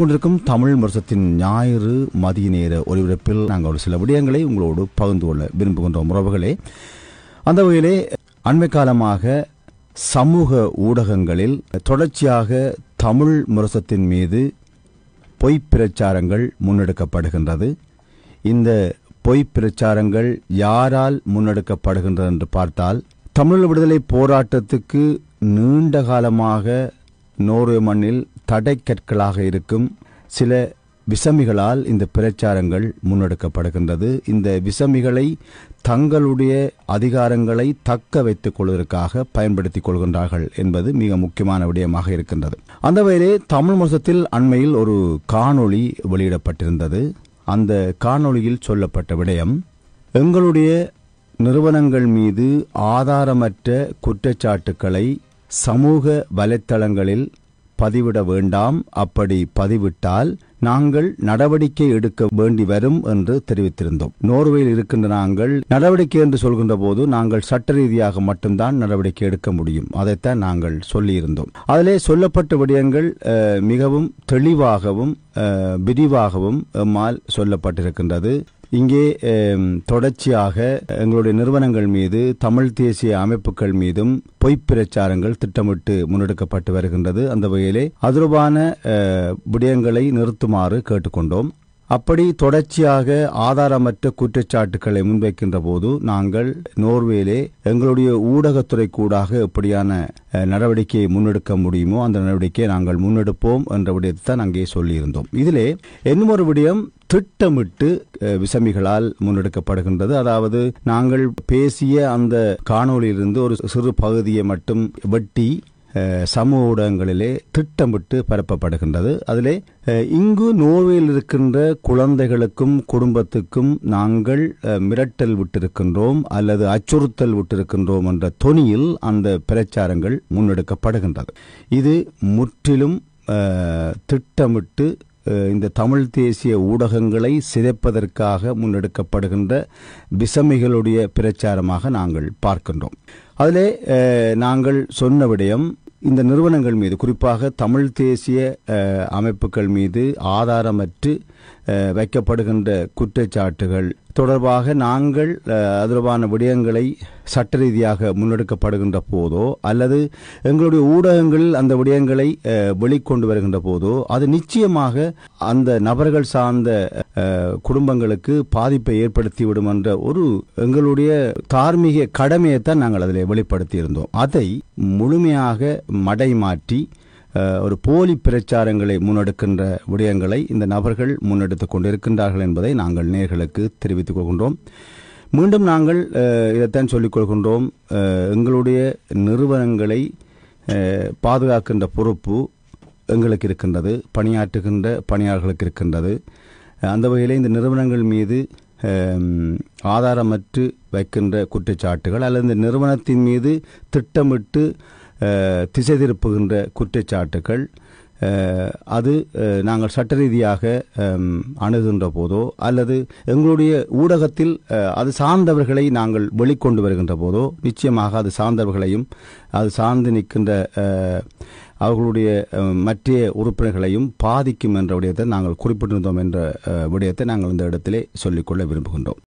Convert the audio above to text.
கொண்டிருக்கும் தமிழ் வருஷத்தின் ஞாயிறு மதிய நேர ஒலிபரப்பில் நாங்கள் ஒரு சில விடயங்களை உங்களோடு பகிர்ந்து கொள்ள விரும்புகின்றோம் உறவுகளே அந்த வகையிலே அண்மை காலமாக சமூக ஊடகங்களில் தொடர்ச்சியாக தமிழ் முரசத்தின் மீது பொய் பிரச்சாரங்கள் முன்னெடுக்கப்படுகின்றது இந்த பொய் பிரச்சாரங்கள் யாரால் முன்னெடுக்கப்படுகின்றது என்று பார்த்தால் தமிழ் விடுதலை போராட்டத்துக்கு நீண்ட காலமாக நோர்வே மண்ணில் தடைக்கற்களாக இருக்கும் சில விசமிகளால் இந்த பிரச்சாரங்கள் முன்னெடுக்கப்படுகின்றது இந்த விசமிகளை தங்களுடைய அதிகாரங்களை தக்க வைத்துக் கொள்வதற்காக பயன்படுத்திக் கொள்கின்றார்கள் என்பது மிக முக்கியமான விடயமாக இருக்கின்றது அந்த வகையிலே தமிழ் மோசத்தில் அண்மையில் ஒரு காணொளி வெளியிடப்பட்டிருந்தது அந்த காணொளியில் சொல்லப்பட்ட விடயம் எங்களுடைய நிறுவனங்கள் மீது ஆதாரமற்ற குற்றச்சாட்டுக்களை சமூக வலைத்தளங்களில் பதிவிட வேண்டாம் அப்படி பதிவிட்டால் நாங்கள் நடவடிக்கை எடுக்க வேண்டி வரும் என்று தெரிவித்திருந்தோம் நோர்வேயில் இருக்கின்ற நாங்கள் நடவடிக்கை என்று சொல்கின்ற போது நாங்கள் சட்ட ரீதியாக மட்டும்தான் நடவடிக்கை எடுக்க முடியும் அதைத்தான் நாங்கள் சொல்லியிருந்தோம் அதிலே சொல்லப்பட்ட விடயங்கள் மிகவும் தெளிவாகவும் விரிவாகவும் எம்மால் சொல்லப்பட்டிருக்கின்றது இங்கே தொடர்ச்சியாக எங்களுடைய நிறுவனங்கள் மீது தமிழ் தேசிய அமைப்புகள் மீதும் பொய்ப்பிரச்சாரங்கள் திட்டமிட்டு முன்னெடுக்கப்பட்டு வருகின்றது அந்த வகையிலே அதுரபான விடயங்களை நிறுத்துமாறு கேட்டுக்கொண்டோம் அப்படி தொடர்ச்சியாக ஆதாரமற்ற குற்றச்சாட்டுக்களை முன்வைக்கின்ற போது நாங்கள் நோர்வேலே எங்களுடைய ஊடகத்துறை கூடாக எப்படியான நடவடிக்கையை முன்னெடுக்க முடியுமோ அந்த நடவடிக்கையை நாங்கள் முன்னெடுப்போம் என்ற விடயத்தை தான் அங்கே சொல்லியிருந்தோம் இதிலே இன்னும் விடயம் திட்டமிட்டு விசமிகளால் முன்னெடுக்கப்படுகின்றது அதாவது நாங்கள் பேசிய அந்த காணொலியிலிருந்து ஒரு சிறு பகுதியை மட்டும் வெட்டி சமூக ஊடகங்களிலே திட்டமிட்டு பரப்பப்படுகின்றது அதிலே இங்கு நோவையில் இருக்கின்ற குழந்தைகளுக்கும் குடும்பத்துக்கும் நாங்கள் மிரட்டல் விட்டிருக்கின்றோம் அல்லது அச்சுறுத்தல் விட்டிருக்கின்றோம் என்ற தொனியில் அந்த பிரச்சாரங்கள் முன்னெடுக்கப்படுகின்றது இது முற்றிலும் திட்டமிட்டு இந்த தமிழ் தேசிய ஊடகங்களை சிதைப்பதற்காக முன்னெடுக்கப்படுகின்ற விசமிகளுடைய பிரச்சாரமாக நாங்கள் பார்க்கின்றோம் அதிலே நாங்கள் சொன்ன விடயம் இந்த நிறுவனங்கள் மீது குறிப்பாக தமிழ் தேசிய அமைப்புகள் மீது ஆதாரமற்று வைக்கப்படுகின்ற குற்றச்சாட்டுகள் தொடர்பாக நாங்கள் அதற்கான விடயங்களை சட்ட ரீதியாக முன்னெடுக்கப்படுகின்ற போதோ அல்லது எங்களுடைய ஊடகங்களில் அந்த விடயங்களை வெளிக்கொண்டு வருகின்ற போதோ அது நிச்சயமாக அந்த நபர்கள் சார்ந்த குடும்பங்களுக்கு பாதிப்பை ஏற்படுத்திவிடும் என்ற ஒரு எங்களுடைய தார்மீக கடமையைத்தான் நாங்கள் அதில் வெளிப்படுத்தியிருந்தோம் அதை முழுமையாக மடை மாற்றி ஒரு போலி பிரச்சாரங்களை முன்னெடுக்கின்ற விடயங்களை இந்த நபர்கள் முன்னெடுத்து கொண்டிருக்கின்றார்கள் என்பதை நாங்கள் நேர்களுக்கு தெரிவித்துக் கொள்கின்றோம் மீண்டும் நாங்கள் இதைத்தான் சொல்லிக் கொள்கின்றோம் எங்களுடைய நிறுவனங்களை பாதுகாக்கின்ற பொறுப்பு எங்களுக்கு இருக்கின்றது பணியாற்றுகின்ற பணியாளர்களுக்கு இருக்கின்றது அந்த வகையில் இந்த நிறுவனங்கள் மீது ஆதாரமற்று வைக்கின்ற குற்றச்சாட்டுகள் அல்லது இந்த நிறுவனத்தின் மீது திட்டமிட்டு திசை திருப்புகின்ற குற்றச்சாட்டுக்கள் அது நாங்கள் சட்ட ரீதியாக அணுகின்ற போதோ அல்லது எங்களுடைய ஊடகத்தில் அது சார்ந்தவர்களை நாங்கள் வெளிக்கொண்டு வருகின்ற போதோ நிச்சயமாக அது சார்ந்தவர்களையும் அது சார்ந்து நிற்கின்ற அவர்களுடைய மற்ற உறுப்பினர்களையும் பாதிக்கும் என்ற விடயத்தை நாங்கள் குறிப்பிட்டிருந்தோம் என்ற விடயத்தை நாங்கள் இந்த இடத்திலே சொல்லிக்கொள்ள விரும்புகின்றோம்